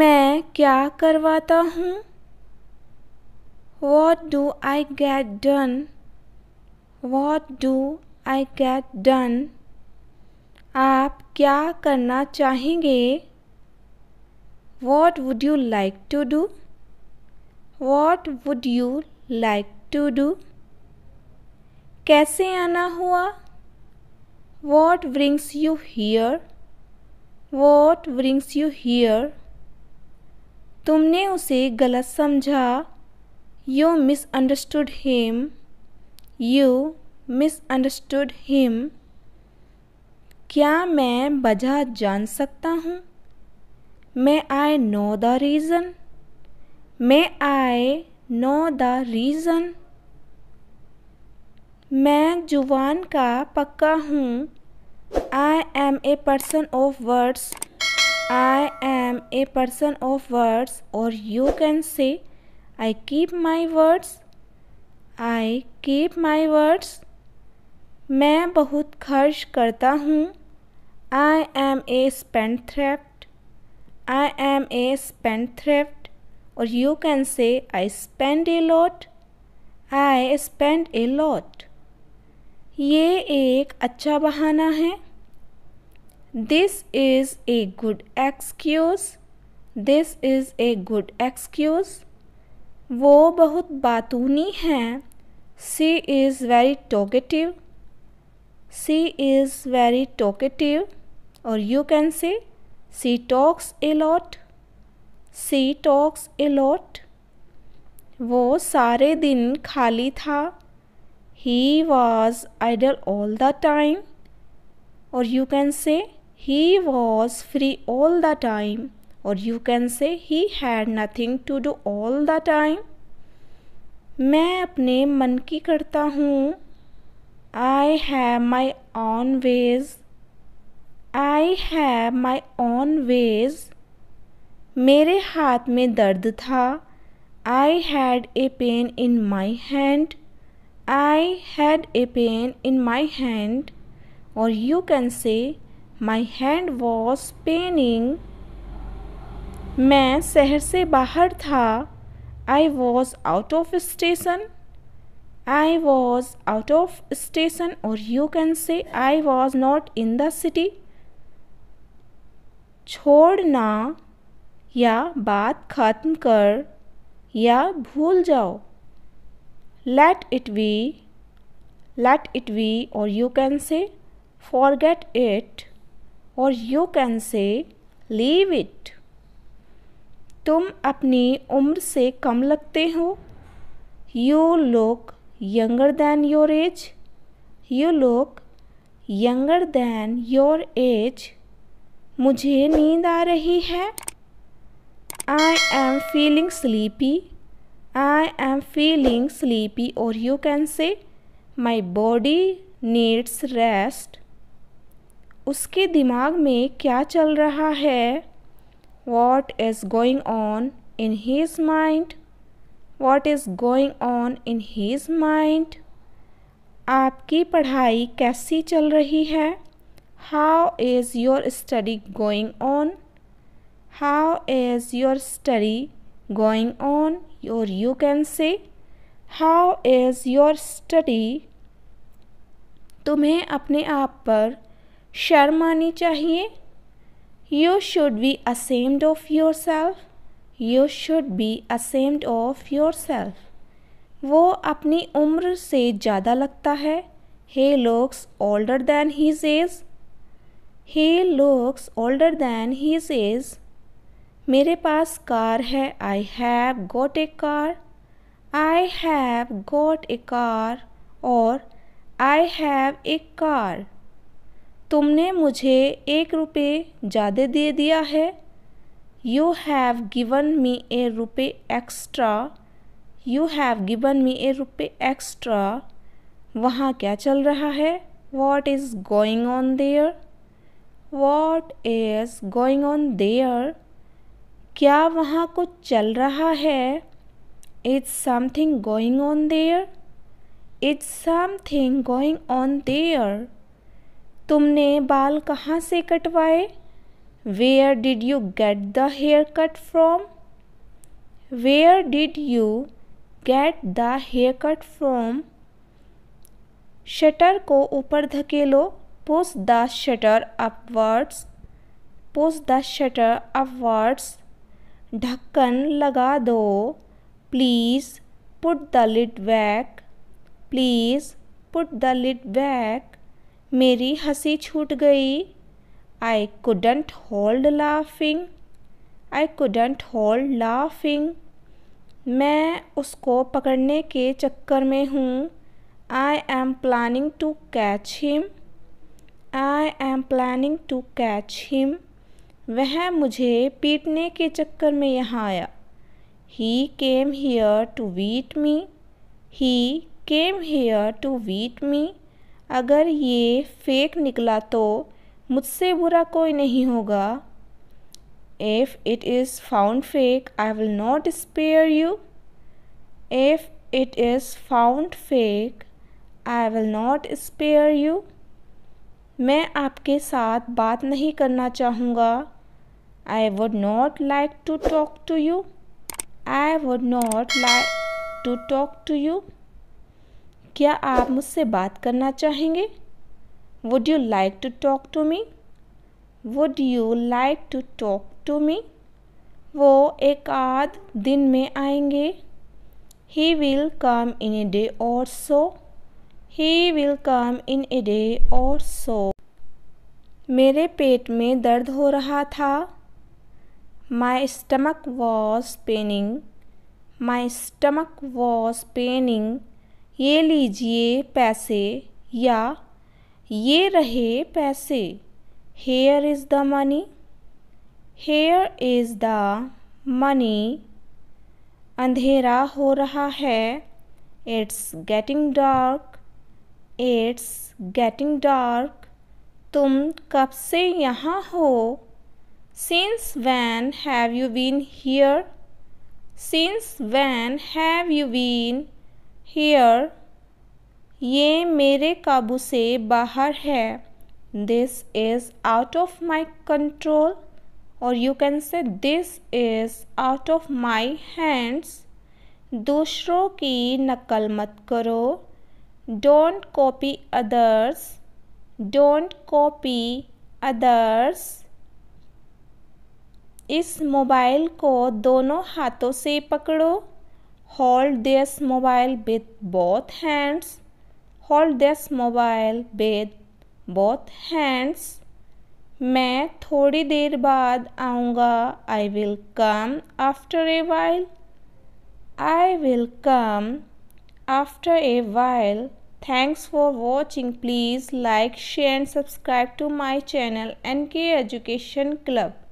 मैं क्या करवाता हूँ what do I get done what do I get done आप क्या करना चाहेंगे what would you like to do what would you like to do कैसे आना हुआ what brings you here what brings you here तुमने उसे गलत समझा you misunderstood him you misunderstood him क्या मैं वजह जान सकता हूँ मैं आई नो द रीज़न मैं आई नो द रीज़न मैं जुबान का पक्का हूँ I am a person of words I am a person of words और you can say I keep my words I keep my words मैं बहुत खर्च करता हूँ I am a spendthrift I am a spendthrift और you can say I spend a lot I spend a lot ये एक अच्छा बहाना है this is a good excuse this is a good excuse wo bahut batuni hai she is very talkative she is very talkative or you can say she talks a lot she talks a lot wo sare din khali tha he was idle all the time or you can say He was free all the time, or you can say he had nothing to do all the time. मैं अपने मन की करता हूँ I have my own ways I have my own ways मेरे हाथ में दर्द था I had a pain in my hand I had a pain in my hand और you can say my hand was paining मैं शहर से बाहर था I was out of station I was out of station और you can say I was not in the city छोड़ना या बात खत्म कर या भूल जाओ let it be let it be और you can say forget it और you can say leave it तुम अपनी उम्र से कम लगते हो you look younger than your age you look younger than your age मुझे नींद आ रही है I am feeling sleepy I am feeling sleepy और you can say my body needs rest उसके दिमाग में क्या चल रहा है what is going on in his mind what is going on in his mind आपकी पढ़ाई कैसी चल रही है how is your study going on how is your study going on your you can say how is your study तुम्हें अपने आप पर शर्म आनी चाहिए you should be ashamed of yourself you should be ashamed of yourself वो अपनी उम्र से ज़्यादा लगता है he looks older than his is he looks older than his is मेरे पास कार है I have got a car I have got a car और आई हैव ए कार तुमने मुझे एक रुपये ज़्यादा दे दिया है you have given me a रुपये extra you have given me a रुपये एक्स्ट्रा वहाँ क्या चल रहा है what is going on there what is going on there क्या वहाँ कुछ चल रहा है it's something going on there it's something going on there तुमने बाल कहाँ से कटवाए where did you get the haircut from where did you get the haircut from shutter को ऊपर धकेलो push the shutter upwards push the shutter upwards ढक्कन लगा दो please put the lid back please put the lid back मेरी हंसी छूट गई I couldn't hold laughing I couldn't hold laughing मैं उसको पकड़ने के चक्कर में हूँ I am planning to catch him I am planning to catch him वह मुझे पीटने के चक्कर में यहाँ आया he came here to beat me he came here to beat me अगर ये फेक निकला तो मुझसे बुरा कोई नहीं होगा if it is found fake I will not spare you if it is found fake I will not spare you मैं आपके साथ बात नहीं करना चाहूँगा I would not like to talk to you I would not like to talk to you क्या आप मुझसे बात करना चाहेंगे would you like to talk to me would you like to talk to me वो एक आध दिन में आएंगे he will come in a day और सो he will come in a day और सो मेरे पेट में दर्द हो रहा था my stomach was paining my stomach was paining ये लीजिए पैसे या ये रहे पैसे here is the money here is the money अंधेरा हो रहा है it's getting dark it's getting dark तुम कब से यहाँ हो since when have you been here since when have you been here ये मेरे काबू से बाहर है this is out of my control और यू कैन से this is out of my hands दूसरों की नकल मत करो don't copy others don't copy others इस मोबाइल को दोनों हाथों से पकड़ो hold this mobile with both hands hold this mobile with both hands मैं थोड़ी देर बाद आऊँगा I will come after a while I will come after a while thanks for watching please like share and subscribe to my channel N K education club